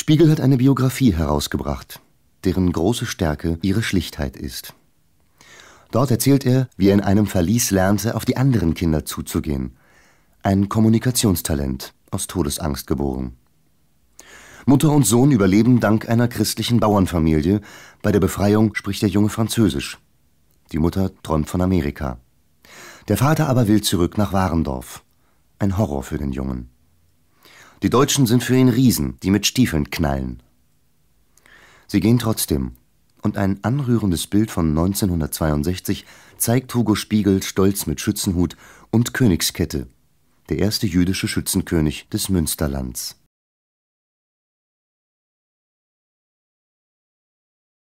Spiegel hat eine Biografie herausgebracht, deren große Stärke ihre Schlichtheit ist. Dort erzählt er, wie er in einem Verlies lernte, auf die anderen Kinder zuzugehen. Ein Kommunikationstalent, aus Todesangst geboren. Mutter und Sohn überleben dank einer christlichen Bauernfamilie. Bei der Befreiung spricht der Junge Französisch. Die Mutter träumt von Amerika. Der Vater aber will zurück nach Warendorf. Ein Horror für den Jungen. Die Deutschen sind für ihn Riesen, die mit Stiefeln knallen. Sie gehen trotzdem. Und ein anrührendes Bild von 1962 zeigt Hugo Spiegel stolz mit Schützenhut und Königskette, der erste jüdische Schützenkönig des Münsterlands